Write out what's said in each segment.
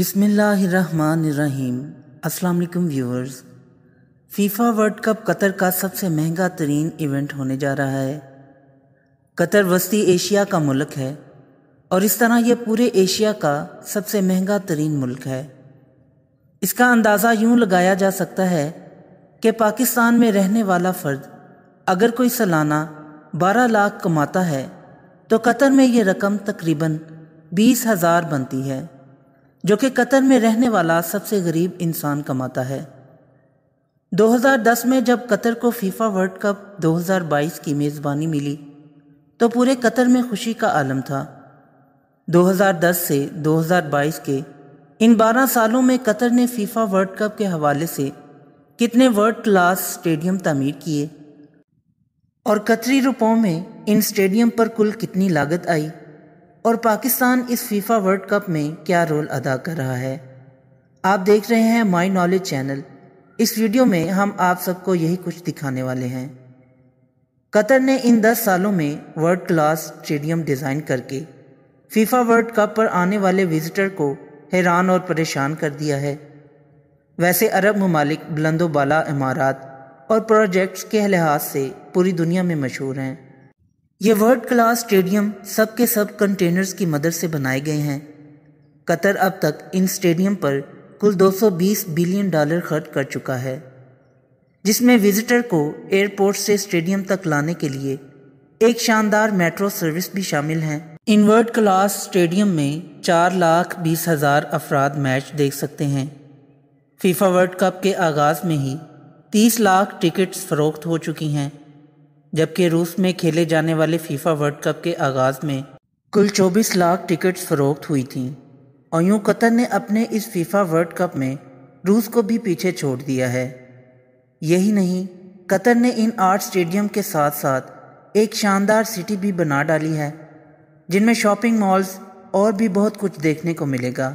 अस्सलाम वालेकुम viewers FIFA World Cup Qatar का सबसे महंगा तरीन इवेंट होने जा रहा है कतर वस्ती एशिया का मुल्क है और इस तरह यह पूरे एशिया का सबसे महंगा तरीन मुल्क है इसका अंदाज़ा यूं लगाया जा सकता है कि पाकिस्तान में रहने वाला फ़र्द अगर कोई सालाना बारह लाख कमाता है तो कतर में यह रकम तकरीबन बीस हज़ार बनती है जो कि कतर में रहने वाला सबसे गरीब इंसान कमाता है 2010 में जब कतर को फीफा वर्ल्ड कप 2022 की मेज़बानी मिली तो पूरे कतर में खुशी का आलम था 2010 से 2022 के इन 12 सालों में कतर ने फीफा वर्ल्ड कप के हवाले से कितने वर्ल्ड क्लास स्टेडियम तमीर किए और कतरी रुपयों में इन स्टेडियम पर कुल कितनी लागत आई और पाकिस्तान इस फीफा वर्ल्ड कप में क्या रोल अदा कर रहा है आप देख रहे हैं माई नॉलेज चैनल इस वीडियो में हम आप सबको यही कुछ दिखाने वाले हैं कतर ने इन 10 सालों में वर्ल्ड क्लास स्टेडियम डिज़ाइन करके फीफा वर्ल्ड कप पर आने वाले विजिटर को हैरान और परेशान कर दिया है वैसे अरब ममालिक बुलंदोबाला इमारात और प्रोजेक्ट्स के लिहाज से पूरी दुनिया में मशहूर हैं ये वर्ल्ड क्लास स्टेडियम सब के सब कंटेनर्स की मदद से बनाए गए हैं कतर अब तक इन स्टेडियम पर कुल 220 बिलियन डॉलर खर्च कर चुका है जिसमें विजिटर को एयरपोर्ट से स्टेडियम तक लाने के लिए एक शानदार मेट्रो सर्विस भी शामिल है इन वर्ल्ड क्लास स्टेडियम में चार लाख बीस हज़ार अफराद मैच देख सकते हैं फीफा वर्ल्ड कप के आगाज़ में ही तीस लाख टिकट्स फ़रोख्त हो चुकी हैं जबकि रूस में खेले जाने वाले फीफा वर्ल्ड कप के आगाज़ में कुल 24 लाख टिकट्स फ़रोख्त हुई थी और यूं कतर ने अपने इस फीफा वर्ल्ड कप में रूस को भी पीछे छोड़ दिया है यही नहीं कतर ने इन आर्ट स्टेडियम के साथ साथ एक शानदार सिटी भी बना डाली है जिनमें शॉपिंग मॉल्स और भी बहुत कुछ देखने को मिलेगा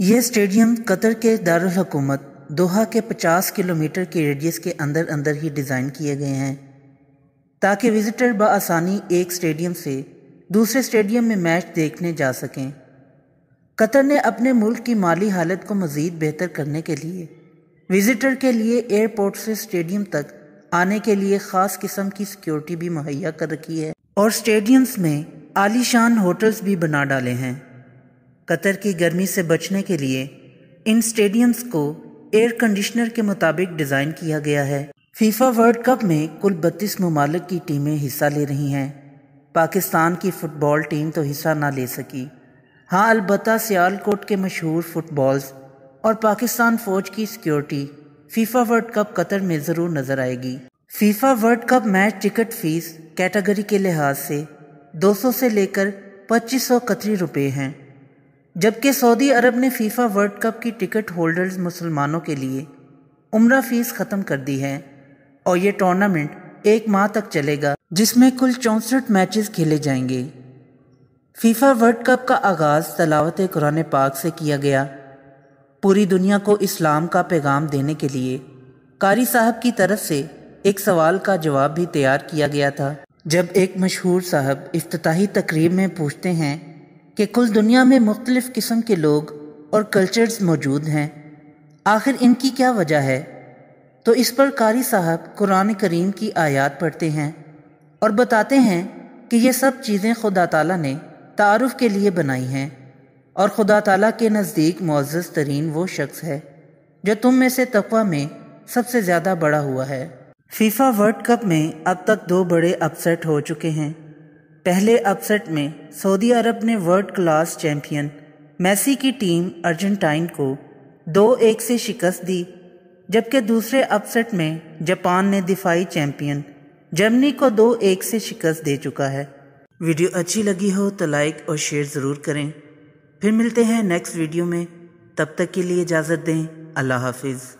यह स्टेडियम कतर के दारकूमत दोहा के 50 किलोमीटर के रेडियस के अंदर अंदर ही डिज़ाइन किए गए हैं ताकि विजिटर बसानी एक स्टेडियम से दूसरे स्टेडियम में मैच देखने जा सकें कतर ने अपने मुल्क की माली हालत को मज़ीद बेहतर करने के लिए विजिटर के लिए एयरपोर्ट से स्टेडियम तक आने के लिए ख़ास किस्म की सिक्योरिटी भी मुहैया कर रखी है और स्टेडियम्स में आलीशान होटल्स भी बना डाले हैं कतर की गर्मी से बचने के लिए इन स्टेडियम्स को एयर कंडीशनर के मुताबिक डिज़ाइन किया गया है फीफा वर्ल्ड कप में कुल बत्तीस ममालक की टीमें हिस्सा ले रही हैं पाकिस्तान की फ़ुटबॉल टीम तो हिस्सा ना ले सकी हाँ अलबत् सियालकोट के मशहूर फुटबॉल्स और पाकिस्तान फ़ौज की security FIFA World Cup Qatar में ज़रूर नज़र आएगी FIFA World Cup match ticket fees category के लिहाज से 200 से लेकर 2500 कतरी रुपये हैं जबकि सऊदी अरब ने फ़ीफ़ा वर्ल्ड कप की टिकट होल्डर्स मुसलमानों के लिए उम्र फ़ीस ख़त्म कर दी है और ये टूर्नामेंट एक माह तक चलेगा जिसमें कुल चौंसठ मैचेस खेले जाएंगे फीफा वर्ल्ड कप का आगाज़ तलावत कुरान पाक से किया गया पूरी दुनिया को इस्लाम का पैगाम देने के लिए कारी साहब की तरफ से एक सवाल का जवाब भी तैयार किया गया था जब एक मशहूर साहब अफ्ताही तकरीब में पूछते हैं कि कुल दुनिया में मुख्तलिफ़ किस्म के लोग और कल्चर्स मौजूद हैं आखिर इनकी क्या वजह है तो इस पर कारी साहब कुरान करीम की आयात पढ़ते हैं और बताते हैं कि ये सब चीज़ें खुदा ताला ने तारफ़ के लिए बनाई हैं और खुदा ताला के नज़दीक मोज़ तरीन वो शख्स है जो तुम में से तकवा में सबसे ज़्यादा बड़ा हुआ है फीफा वर्ल्ड कप में अब तक दो बड़े अपसेट हो चुके हैं पहले अपसेट में सऊदी अरब ने वर्ल्ड क्लास चैम्पियन मैसी की टीम अर्जेंटाइन को दो एक से शिकस्त दी जबकि दूसरे अपसेट में जापान ने दिफाई चैंपियन जर्मनी को दो एक से शिकस्त दे चुका है वीडियो अच्छी लगी हो तो लाइक और शेयर ज़रूर करें फिर मिलते हैं नेक्स्ट वीडियो में तब तक के लिए इजाज़त दें अल्लाह हाफिज़